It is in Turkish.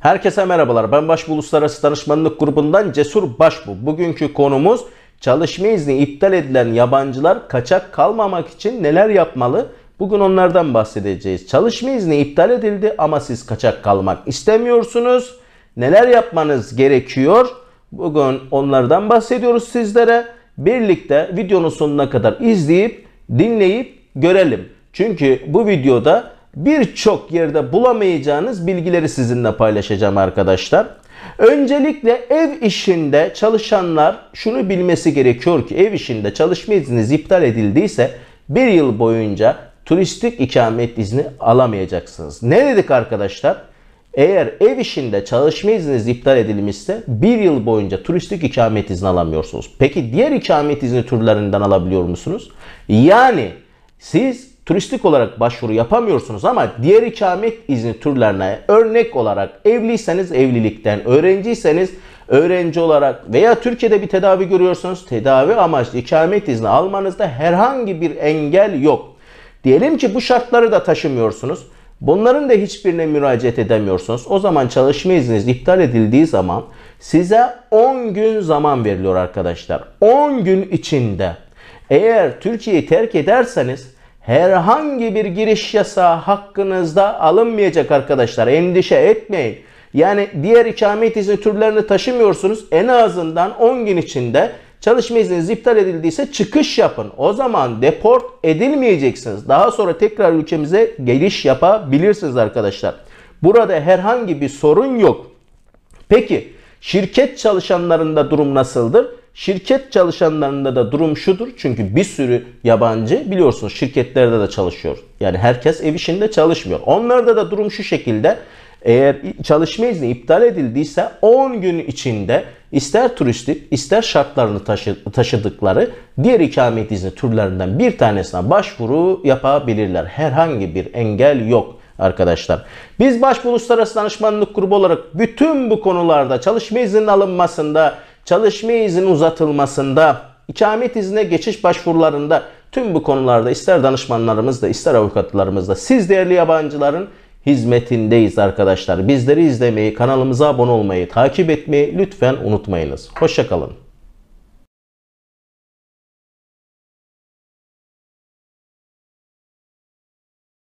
Herkese merhabalar. Ben Başbu Uluslararası Danışmanlık Grubu'ndan Cesur Başbu. Bugünkü konumuz çalışma izni iptal edilen yabancılar kaçak kalmamak için neler yapmalı? Bugün onlardan bahsedeceğiz. Çalışma izni iptal edildi ama siz kaçak kalmak istemiyorsunuz. Neler yapmanız gerekiyor? Bugün onlardan bahsediyoruz sizlere. Birlikte videonun sonuna kadar izleyip, dinleyip görelim. Çünkü bu videoda birçok yerde bulamayacağınız bilgileri sizinle paylaşacağım arkadaşlar. Öncelikle ev işinde çalışanlar şunu bilmesi gerekiyor ki ev işinde çalışma izniniz iptal edildiyse bir yıl boyunca turistik ikamet izni alamayacaksınız. Ne dedik arkadaşlar? Eğer ev işinde çalışma izniniz iptal edilmişse bir yıl boyunca turistik ikamet izni alamıyorsunuz. Peki diğer ikamet izni türlerinden alabiliyor musunuz? Yani siz turistik olarak başvuru yapamıyorsunuz ama diğer ikamet izni türlerine örnek olarak evliyseniz evlilikten, öğrenciyseniz öğrenci olarak veya Türkiye'de bir tedavi görüyorsunuz tedavi amaçlı ikamet izni almanızda herhangi bir engel yok. Diyelim ki bu şartları da taşımıyorsunuz. Bunların da hiçbirine müracaat edemiyorsunuz. O zaman çalışma izniniz iptal edildiği zaman size 10 gün zaman veriliyor arkadaşlar. 10 gün içinde eğer Türkiye'yi terk ederseniz herhangi bir giriş yasağı hakkınızda alınmayacak arkadaşlar. Endişe etmeyin. Yani diğer ikamet izni türlerini taşımıyorsunuz. En azından 10 gün içinde çalışma izniniz iptal edildiyse çıkış yapın. O zaman deport edilmeyeceksiniz. Daha sonra tekrar ülkemize geliş yapabilirsiniz arkadaşlar. Burada herhangi bir sorun yok. Peki şirket çalışanlarında durum nasıldır? Şirket çalışanlarında da durum şudur. Çünkü bir sürü yabancı biliyorsunuz şirketlerde de çalışıyor. Yani herkes ev işinde çalışmıyor. Onlarda da durum şu şekilde. Eğer çalışma izni iptal edildiyse 10 gün içinde ister turistik ister şartlarını taşı, taşıdıkları diğer ikamet izni türlerinden bir tanesine başvuru yapabilirler. Herhangi bir engel yok arkadaşlar. Biz Başbuğ Uluslararası Danışmanlık Grubu olarak bütün bu konularda çalışma izninin alınmasında çalışma izinin uzatılmasında, ikamet izine geçiş başvurularında tüm bu konularda ister danışmanlarımız da ister avukatlarımız da siz değerli yabancıların hizmetindeyiz arkadaşlar. Bizleri izlemeyi, kanalımıza abone olmayı, takip etmeyi lütfen unutmayınız. Hoşçakalın.